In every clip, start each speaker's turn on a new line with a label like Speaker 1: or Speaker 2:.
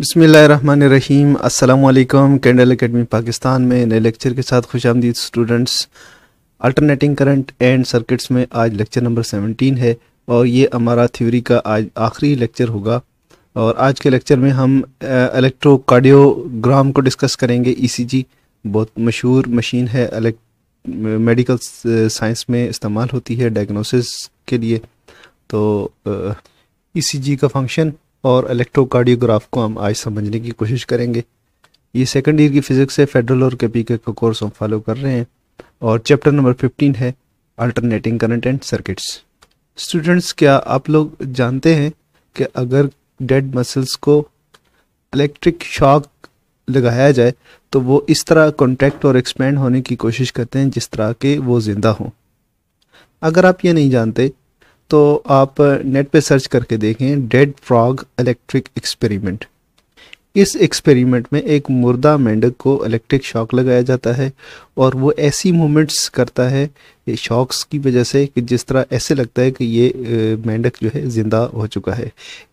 Speaker 1: बसमीम अल्लाम candle academy Pakistan में नए लेक्चर के साथ खुश आमदीद students alternating current and circuits में आज लेक्चर नंबर 17 है और ये हमारा थ्योरी का आज आखिरी लेक्चर होगा और आज के लेक्चर में हम इलेक्ट्रोकार्डियोग्राम को डिस्कस करेंगे ईसीजी e बहुत मशहूर मशीन है मेडिकल साइंस में इस्तेमाल होती है डायग्नोसिस के लिए तो जी e का फंक्शन और इलेक्ट्रोकार्डियोग्राफ को हम आज समझने की कोशिश करेंगे ये सेकेंड ईयर की फ़िज़िक्स से फेडरल और के का कोर्स हम फॉलो कर रहे हैं और चैप्टर नंबर फिफ्टीन है alternating current and circuits students क्या आप लोग जानते हैं कि अगर डेड मसल्स को इलेक्ट्रिक शॉक लगाया जाए तो वो इस तरह कॉन्ट्रैक्ट और एक्सपेंड होने की कोशिश करते हैं जिस तरह के वो ज़िंदा हों अगर आप ये नहीं जानते तो आप नेट पे सर्च करके देखें डेड फ्रॉग इलेक्ट्रिक एक्सपेरिमेंट इस एक्सपेरिमेंट में एक मुर्दा मेंढक को इलेक्ट्रिक शॉक लगाया जाता है और वो ऐसी मूवमेंट्स करता है शॉक्स की वजह से कि जिस तरह ऐसे लगता है कि ये मेंढक जो है ज़िंदा हो चुका है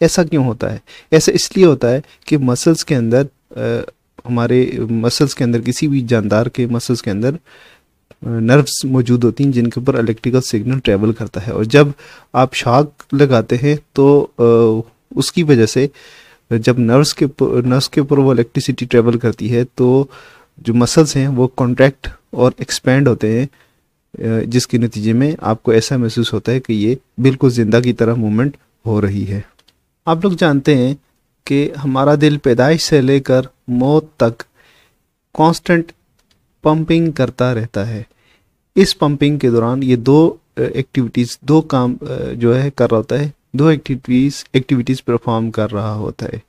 Speaker 1: ऐसा क्यों होता है ऐसा इसलिए होता है कि मसल्स के अंदर आ, हमारे मसल्स के अंदर किसी भी जानदार के मसल्स के अंदर नर्व्स मौजूद होती हैं जिनके ऊपर इलेक्ट्रिकल सिग्नल ट्रेवल करता है और जब आप शाक लगाते हैं तो उसकी वजह से जब नर्व्स के नर्व्स के ऊपर वो इलेक्ट्रिसिटी ट्रेवल करती है तो जो मसल्स हैं वो कॉन्ट्रैक्ट और एक्सपेंड होते हैं जिसके नतीजे में आपको ऐसा महसूस होता है कि ये बिल्कुल ज़िंदा की तरह मूवमेंट हो रही है आप लोग जानते हैं कि हमारा दिल पैदाइश से लेकर मौत तक कांस्टेंट पंपिंग करता रहता है इस पंपिंग के दौरान ये दो एक्टिविटीज़ दो काम जो है कर रहा होता है दो एक्टिविटीज़ एक्टिविटीज़ परफॉर्म कर रहा होता है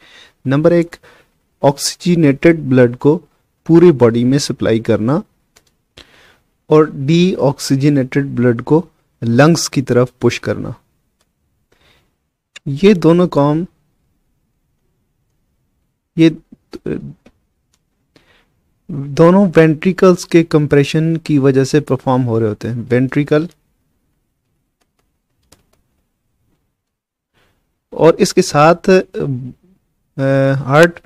Speaker 1: नंबर एक ऑक्सीजनेटेड ब्लड को पूरी बॉडी में सप्लाई करना और डी ऑक्सीजनेटेड ब्लड को लंग्स की तरफ पुश करना ये दोनों काम ये दोनों वेंट्रिकल्स के कंप्रेशन की वजह से परफॉर्म हो रहे होते हैं वेंट्रिकल और इसके साथ हार्ट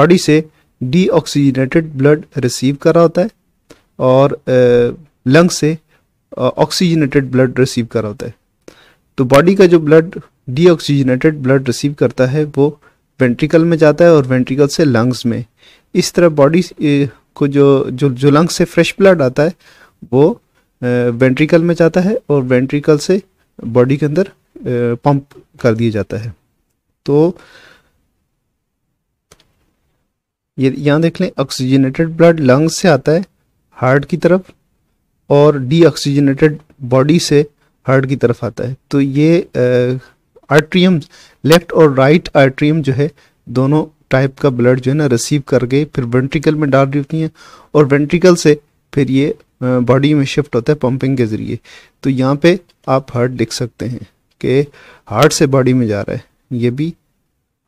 Speaker 1: बॉडी से डीऑक्सीजनेटेड ब्लड रिसीव कर रहा होता है और लंग से ऑक्सीजनेटेड ब्लड रिसीव कर रहा होता है तो बॉडी का जो ब्लड डीऑक्सीजनेटेड ब्लड रिसीव करता है वो वेंट्रिकल में जाता है और वेंट्रिकल से लंग्स में इस तरह बॉडी को जो जो जो लंग से फ्रेश ब्लड आता है वो वेंट्रिकल में जाता है और वेंट्रिकल से बॉडी के अंदर पंप कर दिया जाता है तो ये यहाँ देख लें ऑक्सीजनेटेड ब्लड लंग्स से आता है हार्ट की तरफ और डीऑक्सीजनेटेड बॉडी से हार्ट की तरफ आता है तो ये आर्ट्रियम लेफ्ट और राइट आर्ट्रियम जो है दोनों टाइप का ब्लड जो है ना रिसीव करके फिर वेंट्रिकल में डाल रही होती हैं और वेंट्रिकल से फिर ये बॉडी में शिफ्ट होता है पंपिंग के ज़रिए तो यहाँ पे आप हार्ट देख सकते हैं कि हार्ट से बॉडी में जा रहा है ये भी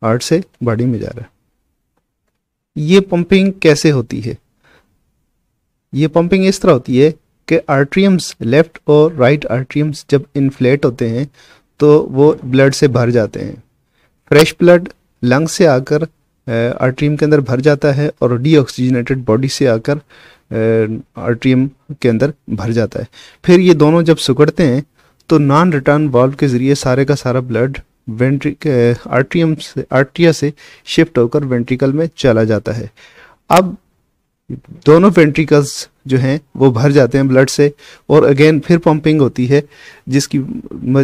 Speaker 1: हार्ट से बॉडी में जा रहा है ये पंपिंग कैसे होती है ये पंपिंग इस तरह होती है कि आर्ट्रियम्स लेफ्ट और राइट आर्ट्रियम्स जब इन्फ्लेट होते हैं तो वो ब्लड से भर जाते हैं फ्रेश ब्लड लंग से आकर आर्ट्रियम के अंदर भर जाता है और डीऑक्सीजनेटेड बॉडी से आकर आर्ट्रियम के अंदर भर जाता है फिर ये दोनों जब सुगड़ते हैं तो नॉन रिटर्न वाल्व के ज़रिए सारे का सारा ब्लड वेंट्रिक आर्ट्रियम से आर्ट्रिया से शिफ्ट होकर वेंट्रिकल में चला जाता है अब दोनों वेंट्रिकल्स जो हैं वो भर जाते हैं ब्लड से और अगेन फिर पंपिंग होती है जिसकी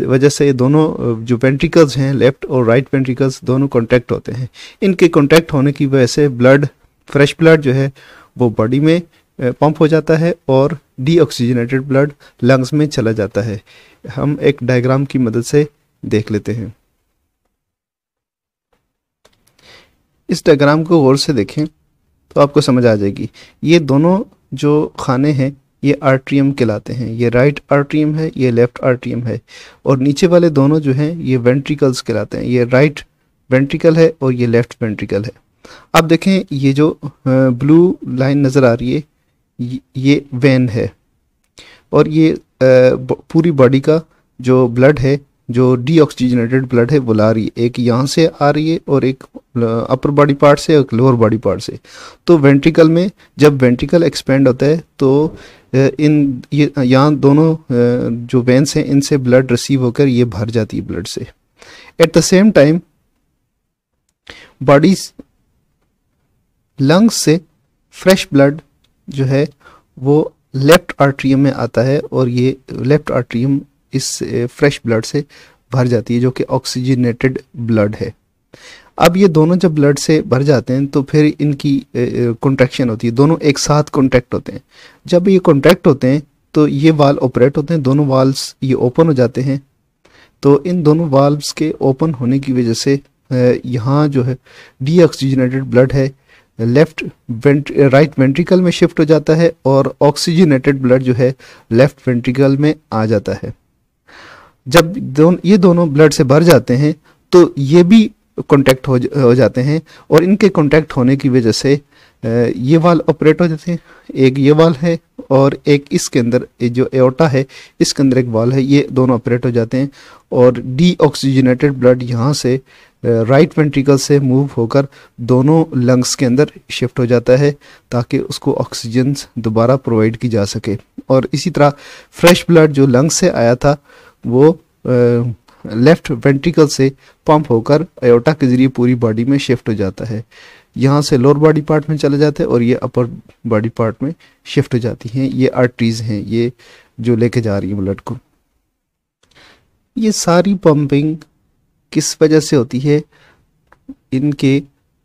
Speaker 1: वजह से दोनों जो वेंट्रिकल्स हैं लेफ्ट और राइट वेंट्रिकल्स दोनों कॉन्टैक्ट होते हैं इनके कॉन्टैक्ट होने की वजह से ब्लड फ्रेश ब्लड जो है वो बॉडी में पंप हो जाता है और डीऑक्सीजनेटेड ब्लड लंग्स में चला जाता है हम एक डायग्राम की मदद से देख लेते हैं इस डायग्राम को गौर से देखें तो आपको समझ आ जाएगी ये दोनों जो खाने हैं ये आर्ट्रियम कहलाते हैं ये राइट आर्ट्रियम है ये लेफ़्ट आर्ट्रियम है और नीचे वाले दोनों जो हैं ये वेंट्रिकल्स कहलाते हैं ये राइट वेंट्रिकल है और ये लेफ़्ट वेंट्रिकल है आप देखें ये जो ब्लू लाइन नज़र आ रही है ये वेन है और ये पूरी बॉडी का जो ब्लड है जो डीऑक्सीजनेटेड ब्लड है वो ला रही है एक यहाँ से आ रही है और एक अपर बॉडी पार्ट से और एक लोअर बॉडी पार्ट से तो वेंट्रिकल में जब वेंट्रिकल एक्सपेंड होता है तो इन ये यहाँ दोनों जो वेंस हैं इनसे ब्लड रिसीव होकर ये भर जाती है ब्लड से at the same time body lungs से फ्रेश ब्लड जो है वो लेफ्ट आर्ट्रियम में आता है और ये लेफ्ट आर्ट्रियम इस फ्रेश ब्लड से भर जाती है जो कि ऑक्सीजनेटेड ब्लड है अब ये दोनों जब ब्लड से भर जाते हैं तो फिर इनकी कॉन्ट्रेक्शन होती है दोनों एक साथ कॉन्ट्रैक्ट होते हैं जब ये कॉन्ट्रैक्ट होते हैं तो ये वाल ऑपरेट होते हैं दोनों वाल्व्स ये ओपन हो जाते हैं तो इन दोनों वाल्व्स के ओपन होने की वजह से यहाँ जो है डीऑक्सीजनेटेड ब्लड है लेफ्ट वेंट राइट वेंट्रिकल में शिफ्ट हो जाता है और ऑक्सीजनेटेड ब्लड जो है लेफ्ट वेंट्रिकल में आ जाता है जब दोन, ये दोनों ब्लड से भर जाते हैं तो ये भी कॉन्टैक्ट हो, हो जाते हैं और इनके कॉन्टैक्ट होने की वजह से ये वाल ऑपरेट हो जाते हैं एक ये वाल है और एक इसके अंदर जो एओटा है इसके अंदर एक वाल है ये दोनों ऑपरेट हो जाते हैं और डीऑक्सीजनेटेड ब्लड यहाँ से राइट वेंट्रिकल से मूव होकर दोनों लंग्स के अंदर शिफ्ट हो जाता है ताकि उसको ऑक्सीजन दोबारा प्रोवाइड की जा सके और इसी तरह फ्रेश ब्लड जो लंग्स से आया था वो लेफ्ट वेंट्रिकल से पंप होकर अयोटा के जरिए पूरी बॉडी में शिफ्ट हो जाता है यहाँ से लोअर बॉडी पार्ट में चले जाते हैं और ये अपर बॉडी पार्ट में शिफ्ट हो जाती हैं ये आर्टरीज हैं ये जो लेके जा रही है ब्लड को ये सारी पंपिंग किस वजह से होती है इनके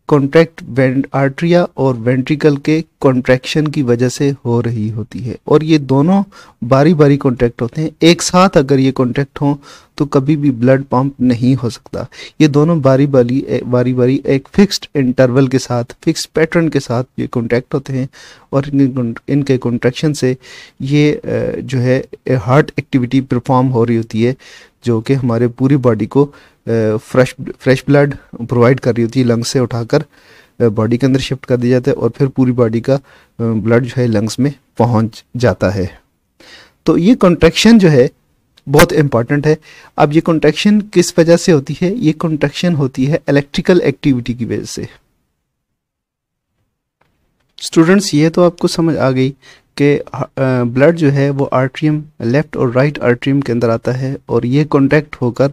Speaker 1: कॉन्ट्रैक्ट आर्ट्रिया और वेंट्रिकल के कॉन्ट्रैक्शन की वजह से हो रही होती है और ये दोनों बारी बारी कॉन्ट्रैक्ट होते हैं एक साथ अगर ये कॉन्ट्रैक्ट हो तो कभी भी ब्लड पंप नहीं हो सकता ये दोनों बारी बारी बारी बारी एक फिक्स्ड इंटरवल के साथ फिक्स्ड पैटर्न के साथ ये कॉन्ट्रैक्ट होते हैं और इनके कॉन्ट्रैक्शन से ये जो है हार्ट एक्टिविटी परफॉर्म हो रही होती है जो कि हमारे पूरी बॉडी को फ्रेश फ्रेश ब्लड प्रोवाइड कर रही होती है लंग्स से उठाकर बॉडी के अंदर शिफ्ट कर दिया जाता है और फिर पूरी बॉडी का ब्लड जो है लंग्स में पहुंच जाता है तो ये कॉन्ट्रेक्शन जो है बहुत इंपॉर्टेंट है अब ये कॉन्ट्रेक्शन किस वजह से होती है ये कॉन्ट्रेक्शन होती है इलेक्ट्रिकल एक्टिविटी की वजह से स्टूडेंट्स ये तो आपको समझ आ गई कि ब्लड जो है वो आर्ट्रियम लेफ्ट और राइट आर्ट्रियम के अंदर आता है और ये कॉन्टैक्ट होकर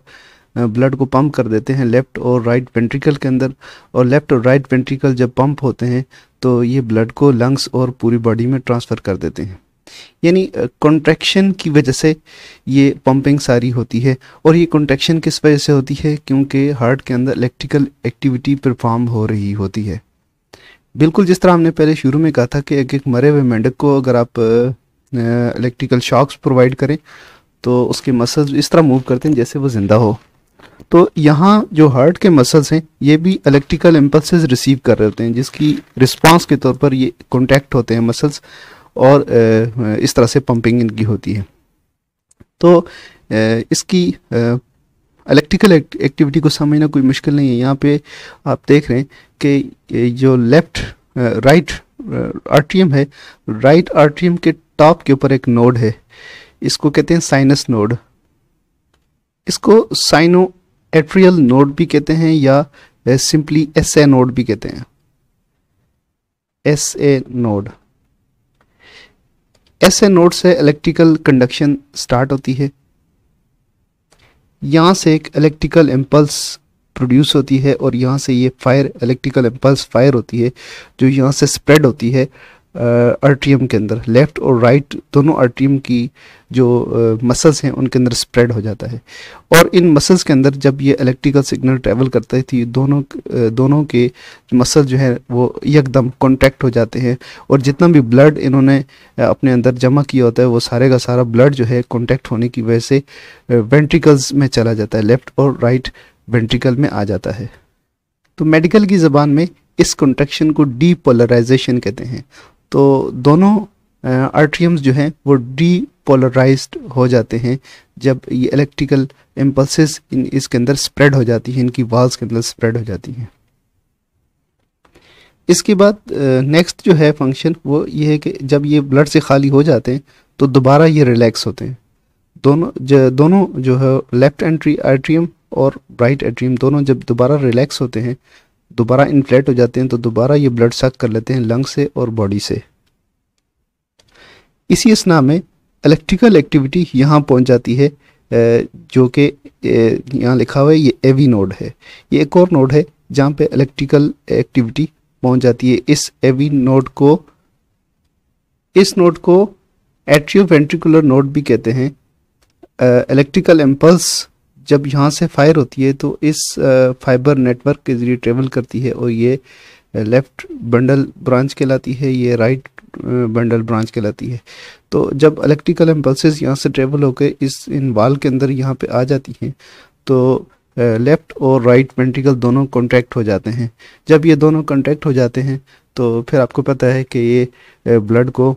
Speaker 1: ब्लड को पंप कर देते हैं लेफ़्ट और राइट वेंट्रिकल के अंदर और लेफ़्ट और राइट वेंट्रिकल जब पंप होते हैं तो ये ब्लड को लंग्स और पूरी बॉडी में ट्रांसफ़र कर देते हैं यानी कॉन्ट्रैक्शन की वजह से ये पंपिंग सारी होती है और ये कॉन्ट्रैक्शन किस वजह से होती है क्योंकि हार्ट के अंदर इलेक्ट्रिकल एक्टिविटी परफॉर्म हो रही होती है बिल्कुल जिस तरह हमने पहले शुरू में कहा था कि एक एक मरे हुए मेंढक को अगर आप इलेक्ट्रिकल शॉक्स प्रोवाइड करें तो उसके मसल्स इस तरह मूव करते हैं जैसे वो ज़िंदा हो तो यहाँ जो हार्ट के मसल्स हैं ये भी इलेक्ट्रिकल इम्पल्सेस रिसीव कर रहे होते हैं जिसकी रिस्पांस के तौर पर ये कॉन्टैक्ट होते हैं मसल्स और इस तरह से पंपिंग इनकी होती है तो इसकी इलेक्ट्रिकल एक्टिविटी को समझना कोई मुश्किल नहीं है यहाँ पे आप देख रहे हैं कि जो लेफ्ट राइट आर्ट्रियम है राइट आर्ट्रियम के टॉप के ऊपर एक नोड है इसको कहते हैं साइनस नोड इसको साइनो एट्रियल नोड भी कहते हैं या सिंपली एस ए नोड भी कहते हैं S A node S A node से इलेक्ट्रिकल कंडक्शन स्टार्ट होती है यहां से एक इलेक्ट्रिकल इम्पल्स प्रोड्यूस होती है और यहां से ये फायर इलेक्ट्रिकल इम्पल्स फायर होती है जो यहां से स्प्रेड होती है अर्ट्रियम के अंदर लेफ़्ट और राइट दोनों अर्ट्रियम की जो मसल्स हैं उनके अंदर स्प्रेड हो जाता है और इन मसल्स के अंदर जब ये इलेक्ट्रिकल सिग्नल ट्रैवल करता है तो ये दोनों दोनों के मसल जो है वो एकदम कॉन्टैक्ट हो जाते हैं और जितना भी ब्लड इन्होंने अपने अंदर जमा किया होता है वो सारे का सारा ब्लड जो है कॉन्टैक्ट होने की वजह से वेंट्रिकल्स में चला जाता है लेफ़्ट और राइट वेंट्रिकल में आ जाता है तो मेडिकल की ज़बान में इस कॉन्ट्रेक्शन को डीपोलराइजेशन कहते हैं तो दोनों आर्ट्रियम्स जो हैं वो डीपोलराइज्ड हो जाते हैं जब ये इलेक्ट्रिकल इम्पल्स इन इसके अंदर स्प्रेड हो जाती हैं इनकी वॉल्स के अंदर स्प्रेड हो जाती हैं इसके बाद नेक्स्ट जो है फंक्शन वो ये है कि जब ये ब्लड से खाली हो जाते हैं तो दोबारा ये रिलैक्स होते हैं दोनों जो दोनों जो है लेफ्ट एंट्री आर्ट्रियम और राइट एट्रियम दोनों जब दोबारा रिलैक्स होते हैं दोबारा इन्फ्लेट हो जाते हैं तो दोबारा ये ब्लड सक कर लेते हैं लंग से और बॉडी से इसी असना में इलेक्ट्रिकल एक्टिविटी यहाँ पहुँच जाती है जो कि यहाँ लिखा हुआ है ये एवी नोड है ये एक और नोड है जहाँ पे इलेक्ट्रिकल एक्टिविटी पहुँच जाती है इस एवी नोड को इस नोड को एट्रियोवेंट्रिकुलर नोड भी कहते हैं इलेक्ट्रिकल एम्पल्स जब यहाँ से फायर होती है तो इस फाइबर नेटवर्क के ज़रिए ट्रेवल करती है और ये लेफ़्ट बंडल ब्रांच कहलाती है ये राइट बंडल ब्रांच कहलाती है तो जब इलेक्ट्रिकल एम्पल्स यहाँ से ट्रेवल होकर इस इन वाल के अंदर यहाँ पे आ जाती हैं तो लेफ़्ट और राइट वेंट्रिकल दोनों कॉन्टैक्ट हो जाते हैं जब ये दोनों कॉन्टैक्ट हो जाते हैं तो फिर आपको पता है कि ये ब्लड को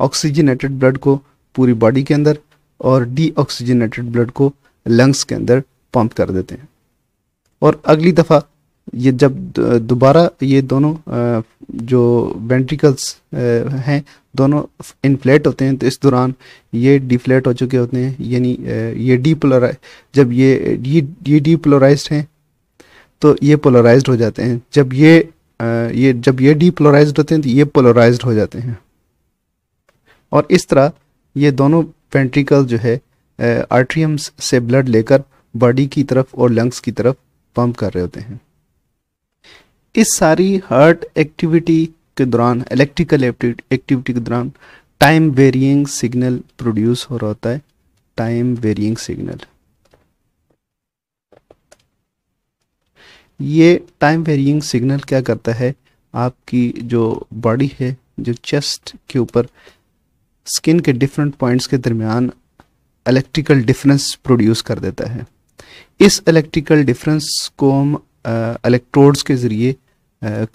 Speaker 1: ऑक्सीजनेटेड ब्लड को पूरी बॉडी के अंदर और डी ऑक्सीजनेटेड ब्लड को लंग्स के अंदर पंप कर देते हैं और अगली दफ़ा ये जब दोबारा ये दोनों जो वेंट्रिकल्स हैं दोनों इनफ्लेट होते हैं तो इस दौरान ये डिफ्लेट हो चुके होते हैं यानी ये डीपोलराइज जब ये ये ये डीपोलराइज हैं तो ये पोलराइज हो जाते हैं जब ये ये जब ये डीपोलराइज होते हैं तो ये पोलराइज हो जाते हैं और इस तरह ये दोनों वेंट्रिकल जो है आर्ट्रियम्स से ब्लड लेकर बॉडी की तरफ और लंग्स की तरफ पंप कर रहे होते हैं इस सारी हार्ट एक्टिविटी के दौरान इलेक्ट्रिकल एक्टिविटी के दौरान टाइम वेरियंग सिग्नल प्रोड्यूस हो रहा होता है टाइम वेरियंग सिग्नल ये टाइम वेरियंग सिग्नल क्या करता है आपकी जो बॉडी है जो चेस्ट के ऊपर स्किन के डिफरेंट पॉइंट्स के दरमियान इलेक्ट्रिकल डिफरेंस प्रोड्यूस कर देता है इस इलेक्ट्रिकल डिफरेंस को हम इलेक्ट्रोड्स के ज़रिए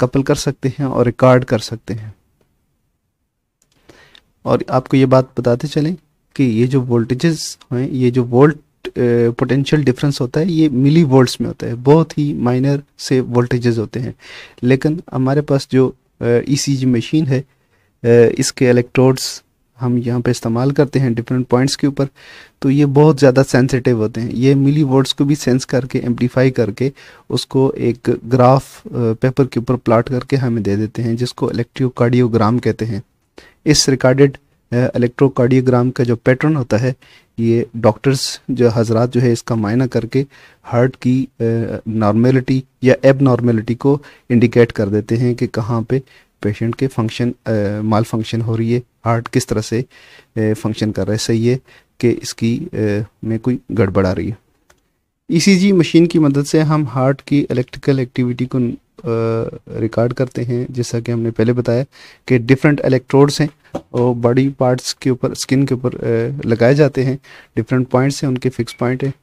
Speaker 1: कपल कर सकते हैं और रिकॉर्ड कर सकते हैं और आपको ये बात बताते चलें कि ये जो वोल्टेजेस हैं ये जो वोल्ट पोटेंशियल डिफरेंस होता है ये मिली वोल्ट्स में होता है बहुत ही माइनर से वोल्टेजेस होते हैं लेकिन हमारे पास जो ई सी जी मशीन है इसके इलेक्ट्रोड्स हम यहाँ पे इस्तेमाल करते हैं डिफरेंट पॉइंट्स के ऊपर तो ये बहुत ज़्यादा सेंसिटिव होते हैं ये मिली वर्ड्स को भी सेंस करके एम्पलीफाई करके उसको एक ग्राफ पेपर के ऊपर प्लाट करके हमें दे देते हैं जिसको इलेक्ट्रोकार्डियोग्राम कहते हैं इस रिकॉर्डेड इलेक्ट्रोकार्डियोग्राम का जो पैटर्न होता है ये डॉक्टर्स जो हजरात जो है इसका मायना करके हार्ट की नॉर्मेलिटी या एब नॉर्मेलिटी को इंडिकेट कर देते हैं कि कहाँ पे पेशेंट के फंक्शन माल फंक्शन हो रही है हार्ट किस तरह से फंक्शन कर रहा है सही है कि इसकी में कोई गड़बड़ आ रही है ईसीजी e मशीन की मदद से हम हार्ट की इलेक्ट्रिकल एक्टिविटी को रिकॉर्ड करते हैं जैसा कि हमने पहले बताया कि डिफरेंट इलेक्ट्रोड्स हैं और बॉडी पार्ट्स के ऊपर स्किन के ऊपर लगाए जाते हैं डिफरेंट पॉइंट्स हैं उनके फिक्स पॉइंट हैं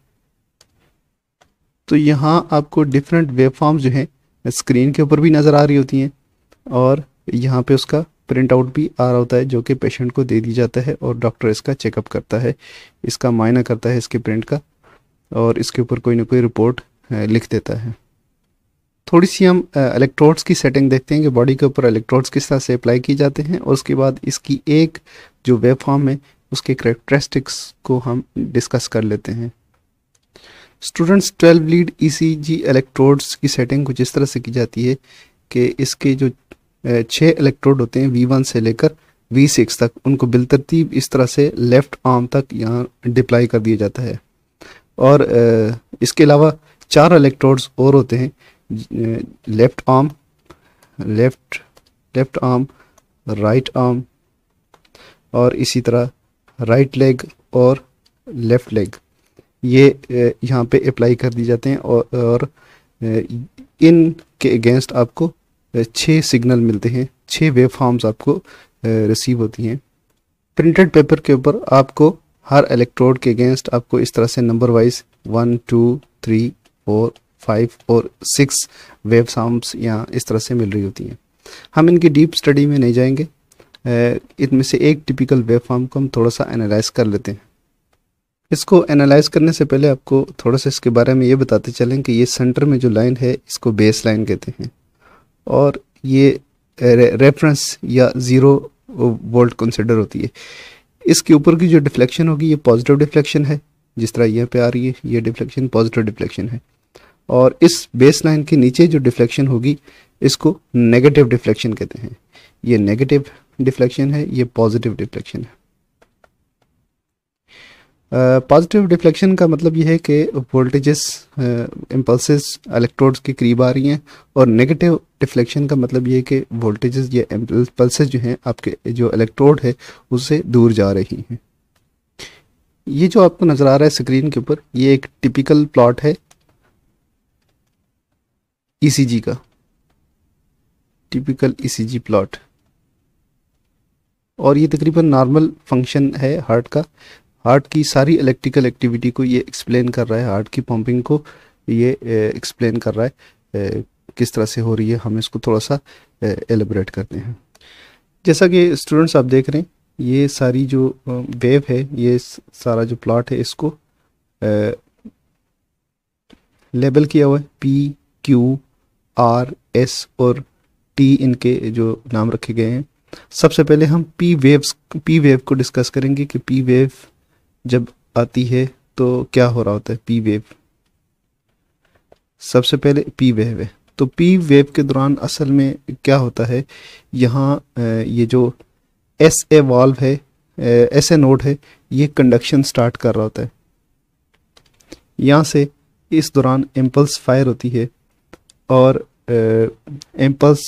Speaker 1: तो यहाँ आपको डिफरेंट वेब जो हैं स्क्रीन के ऊपर भी नज़र आ रही होती हैं और यहाँ पे उसका प्रिंट आउट भी आ रहा होता है जो कि पेशेंट को दे दिया जाता है और डॉक्टर इसका चेकअप करता है इसका मायना करता है इसके प्रिंट का और इसके ऊपर कोई ना कोई रिपोर्ट लिख देता है थोड़ी सी हम इलेक्ट्रोड्स की सेटिंग देखते हैं कि बॉडी के ऊपर इलेक्ट्रोड्स किस तरह से अप्लाई की जाते हैं और उसके बाद इसकी एक जो वेब फॉर्म है उसके करेक्टरिस्टिक्स को हम डिस्कस कर लेते हैं स्टूडेंट्स 12 लीड ईसीजी इलेक्ट्रोड्स की सेटिंग कुछ इस तरह से की जाती है कि इसके जो छः इलेक्ट्रोड होते हैं वी वन से लेकर वी सिक्स तक उनको बिलतरतीब इस तरह से लेफ़्ट आर्म तक यहाँ डिप्लाई कर दिया जाता है और इसके अलावा चार इलेक्ट्रोड्स और होते हैं left arm left left arm right arm और इसी तरह राइट लेग और लेफ़्ट लेग ये यहाँ पे अप्लाई कर दिए जाते हैं और, और इन के अगेंस्ट आपको छः सिग्नल मिलते हैं छः वेव फॉर्म्स आपको रिसीव होती हैं प्रिंटेड पेपर के ऊपर आपको हर इलेक्ट्रोड के अगेंस्ट आपको इस तरह से number wise one two three four five और सिक्स वेव फॉर्म्स यहाँ इस तरह से मिल रही होती हैं हम इनकी डीप स्टडी में नहीं जाएंगे इनमें से एक टिपिकल वेव फॉर्म को हम थोड़ा सा एनालाइज कर लेते हैं इसको एनालाइज करने से पहले आपको थोड़ा सा इसके बारे में ये बताते चलें कि ये सेंटर में जो लाइन है इसको बेस लाइन कहते हैं और ये रेफरेंस या ज़ीरो वोल्ट कंसिडर होती है इसके ऊपर की जो डिफ्लेक्शन होगी ये पॉजिटिव डिफ्लेक्शन है जिस तरह यहाँ पे आ रही है ये डिफ्लेक्शन पॉजिटिव डिफ्लेक्शन है और इस बेस लाइन के नीचे जो डिफ्लेक्शन होगी इसको नेगेटिव डिफ्लेक्शन कहते हैं ये नेगेटिव डिफ्लेक्शन है ये पॉजिटिव डिफ्लेक्शन है पॉजिटिव uh, डिफ्लेक्शन का मतलब यह है कि वोल्टेजेस इम्पल्स इलेक्ट्रोड्स के करीब आ रही हैं और नेगेटिव डिफ्लेक्शन का मतलब ये है कि वोल्टेजेस या इम्पल्स जो हैं आपके जो इलेक्ट्रोड है उससे दूर जा रही हैं ये जो आपको नज़र आ रहा है स्क्रीन के ऊपर ये एक टिपिकल प्लॉट है ईसीजी e का टिपिकल ईसीजी प्लॉट और ये तकरीबन नॉर्मल फंक्शन है हार्ट का हार्ट की सारी इलेक्ट्रिकल एक्टिविटी को ये एक्सप्लेन कर रहा है हार्ट की पंपिंग को ये एक्सप्लेन कर रहा है किस तरह से हो रही है हम इसको थोड़ा सा एलिब्रेट करते हैं जैसा कि स्टूडेंट्स आप देख रहे हैं ये सारी जो वेव है ये सारा जो प्लॉट है इसको लेबल किया हुआ है पी क्यू आर एस और टी इनके जो नाम रखे गए हैं सबसे पहले हम पी वेव्स पी वेव को डिस्कस करेंगे कि पी वेव जब आती है तो क्या हो रहा होता है पी वेव सबसे पहले पी वेव है तो पी वेव के दौरान असल में क्या होता है यहाँ ये जो एस ए वाल्व है एस ए नोड है ये कंडक्शन स्टार्ट कर रहा होता है यहाँ से इस दौरान एम्पल्स फायर होती है और एम्पल्स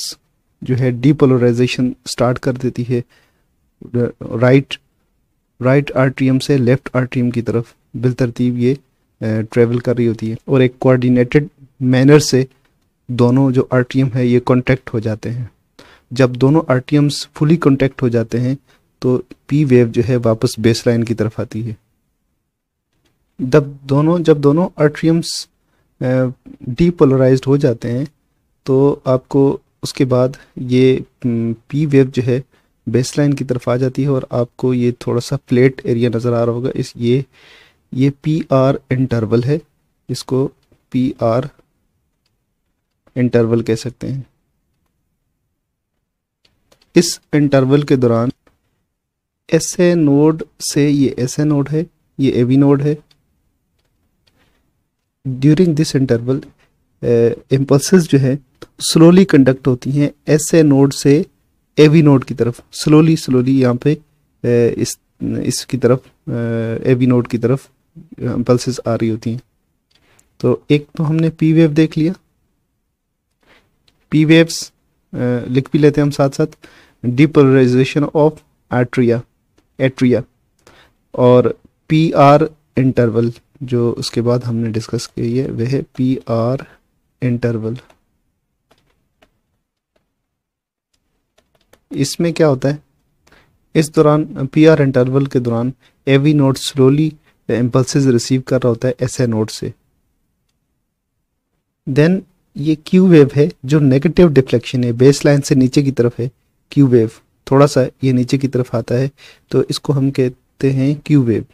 Speaker 1: जो है डीपोलराइजेशन स्टार्ट कर देती है राइट राइट आर्ट्रियम से लेफ़्ट आर्ट्रियम की तरफ बिलतरतीब ये ट्रेवल कर रही होती है और एक कोऑर्डिनेटेड मैनर से दोनों जो एम है ये कॉन्टैक्ट हो जाते हैं जब दोनों आर्टियम्स फुली कॉन्टैक्ट हो जाते हैं तो पी वेव जो है वापस बेस लाइन की तरफ आती है जब दोनों जब दोनों आर्ट्रियम्स डीपोलराइज हो जाते हैं तो आपको उसके बाद ये पी वेव जो है बेस लाइन की तरफ आ जाती है और आपको ये थोड़ा सा फ्लेट एरिया नज़र आ रहा होगा इस ये ये पी आर इंटरवल है इसको पी आर इंटरवल कह सकते हैं इस इंटरवल के दौरान एस ए नोड से ये एस ए नोड है ये ए वी नोड है ड्यूरिंग दिस इंटरवल इम्पल्स जो है स्लोली कंडक्ट होती हैं एस ए नोड से ए बी नोड की तरफ स्लोली स्लोली यहाँ पे इस इसकी तरफ ए बी नोड की तरफ पल्सेस आ रही होती हैं तो एक तो हमने पी वेव देख लिया पी वेव्स लिख भी लेते हैं हम साथ साथ डिपोलराइजेशन ऑफ एट्रिया एट्रिया और पी आर इंटरवल जो उसके बाद हमने डिस्कस की है वह है पी आर इंटरवल इसमें क्या होता है इस दौरान पी आर इंटरवल के दौरान AV node slowly impulses receive कर रहा होता है एस ए नोट से देन ये क्यू वेव है जो नेगेटिव डिफ्लेक्शन है बेस लाइन से नीचे की तरफ है क्यू वेव थोड़ा सा ये नीचे की तरफ आता है तो इसको हम कहते हैं क्यू वेव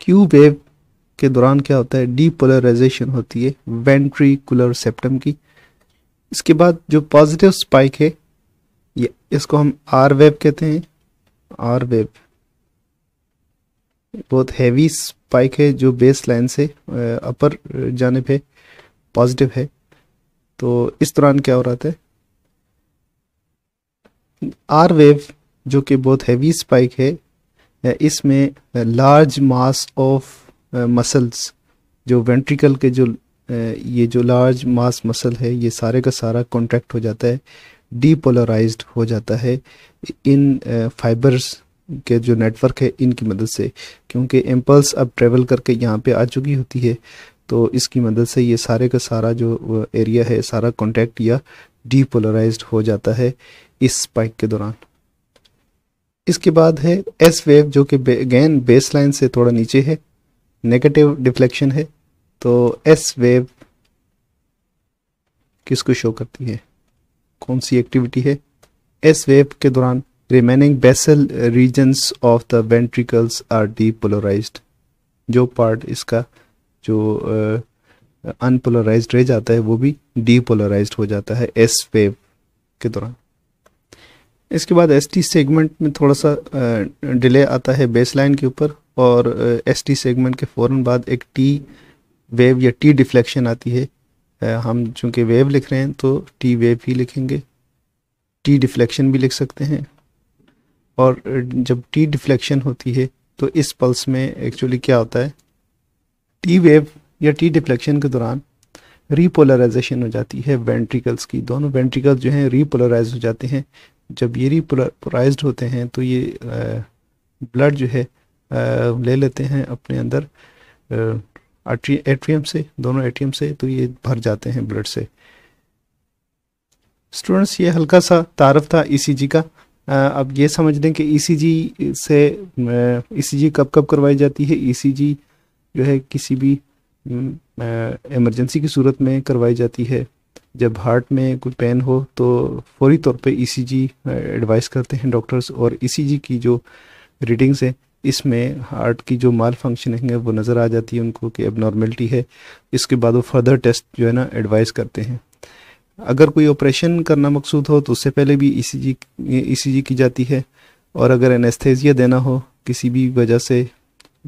Speaker 1: क्यू वेव के दौरान क्या होता है डीपोलराइजेशन होती है वेंट्रीकुलर सेप्टम की इसके बाद जो पॉजिटिव स्पाइक है ये इसको हम आर वेब कहते हैं आर वेब बहुत हैवी स्पाइक है जो बेस लाइन से अपर जानब है पॉजिटिव है तो इस दौरान क्या हो रहा था आर वेव जो कि बहुत हैवी स्पाइक है इसमें लार्ज मास ऑफ मसल्स जो वेंट्रिकल के जो ये जो लार्ज मास मसल है ये सारे का सारा कॉन्ट्रैक्ट हो जाता है डीपोलराइज हो जाता है इन फाइबर्स के जो नेटवर्क है इनकी मदद से क्योंकि एम्पल्स अब ट्रेवल करके यहाँ पे आ चुकी होती है तो इसकी मदद से ये सारे का सारा जो एरिया है सारा कॉन्टैक्ट या डीपोलराइज हो जाता है इस स्पाइक के दौरान इसके बाद है एस वेव जो कि गैन बेस लाइन से थोड़ा नीचे है नेगेटिव डिफ्लेक्शन है तो एस वेव किसको शो करती है कौन सी एक्टिविटी है एस वेव के दौरान remaining basal regions of the ventricles are depolarized जो पार्ट इसका जो अनपोलराइज uh, रह जाता है वो भी पोलराइज हो जाता है एस वेव के दौरान इसके बाद एस टी सेगमेंट में थोड़ा सा डिले uh, आता है बेसलाइन के ऊपर और एस टी सेगमेंट के फ़ौर बाद एक टी वेव या टी डिफ्लेक्शन आती है हम चूँकि वेव लिख रहे हैं तो टी वेव ही लिखेंगे टी डिफ्लेक्शन भी लिख सकते हैं और जब टी डिफ्लेक्शन होती है तो इस पल्स में एक्चुअली क्या होता है टी वेव या टी डिफ्लेक्शन के दौरान रीपोलराइजेशन हो जाती है वेंट्रिकल्स की दोनों वेंट्रिकल्स जो हैं रीपोलराइज हो जाते हैं जब ये रीपोलराइज होते हैं तो ये ब्लड जो है ले लेते हैं अपने अंदर एट्रियम से दोनों एट्रियम से तो ये भर जाते हैं ब्लड से स्टूडेंट्स ये हल्का सा तारफ था ईसीजी e का अब ये समझ लें कि ईसीजी e से ईसीजी e कब कब करवाई जाती है ईसीजी जो है किसी भी इमरजेंसी की सूरत में करवाई जाती है जब हार्ट में कोई पेन हो तो फौरी तौर पे ईसीजी एडवाइस करते हैं डॉक्टर्स और ईसीजी की जो रीडिंग्स हैं इसमें हार्ट की जो माल फंक्शनिंग है वो नज़र आ जाती है उनको कि एबनॉर्मेलिटी है इसके बाद वो फर्दर टेस्ट जो है ना एडवाइस करते हैं अगर कोई ऑपरेशन करना मकसूद हो तो उससे पहले भी ई e सी e की जाती है और अगर एनेस्थेजिया देना हो किसी भी वजह से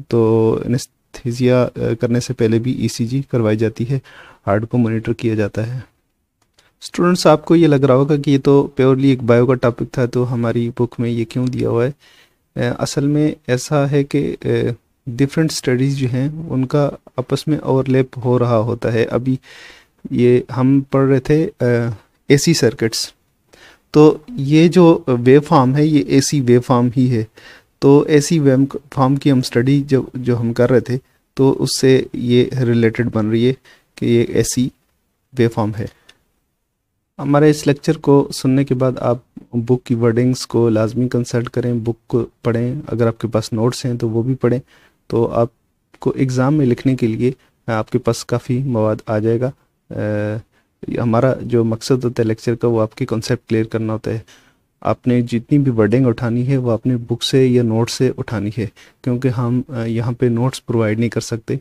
Speaker 1: तो एनेस्थीजिया करने से पहले भी ई e करवाई जाती है हार्ट को मोनिटर किया जाता है स्टूडेंट्स आपको ये लग रहा होगा कि ये तो प्योरली एक बायो का टॉपिक था तो हमारी बुक में ये क्यों दिया हुआ है असल में ऐसा है कि डिफरेंट स्टडीज़ जो हैं उनका आपस में ओवरलैप हो रहा होता है अभी ये हम पढ़ रहे थे एसी सर्किट्स तो ये जो वेव फार्म है ये एसी वेव फार्म ही है तो एसी वेव फार्म की हम स्टडी जब जो हम कर रहे थे तो उससे ये रिलेटेड बन रही है कि ये एसी वेव फार्म है हमारे इस लेक्चर को सुनने के बाद आप बुक की वर्डिंग्स को लाजमी कंसल्ट करें बुक को पढ़ें अगर आपके पास नोट्स हैं तो वो भी पढ़ें तो आपको एग्ज़ाम में लिखने के लिए आपके पास काफ़ी मवाद आ जाएगा आ, हमारा जो मकसद होता है लेक्चर का वो आपके कॉन्सेप्ट क्लियर करना होता है आपने जितनी भी वर्डिंग उठानी है वो अपने बुक से या नोट से उठानी है क्योंकि हम यहाँ पे नोट्स प्रोवाइड नहीं कर सकते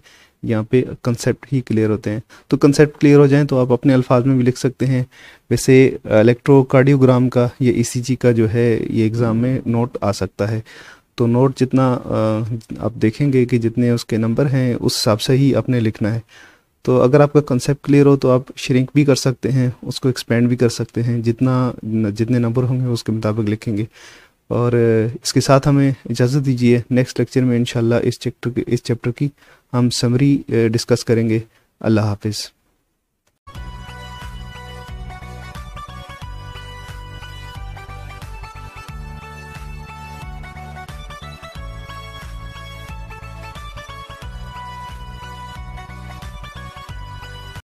Speaker 1: यहाँ पे कंसेप्ट ही क्लियर होते हैं तो कंसेप्ट क्लियर हो जाएँ तो आप अपने अल्फाज में भी लिख सकते हैं वैसे इलेक्ट्रोकार्डियोग्राम का या ई e का जो है ये एग्ज़ाम में नोट आ सकता है तो नोट जितना आप देखेंगे कि जितने उसके नंबर हैं उस हिसाब से ही आपने लिखना है तो अगर आपका कंसेप्ट क्लियर हो तो आप श्रिंक भी कर सकते हैं उसको एक्सपेंड भी कर सकते हैं जितना जितने नंबर होंगे उसके मुताबिक लिखेंगे और इसके साथ हमें इजाज़त दीजिए नेक्स्ट लेक्चर में इन इस चैप्टर इस चैप्टर की हम समरी डिस्कस eh, करेंगे अल्लाह हाफिज़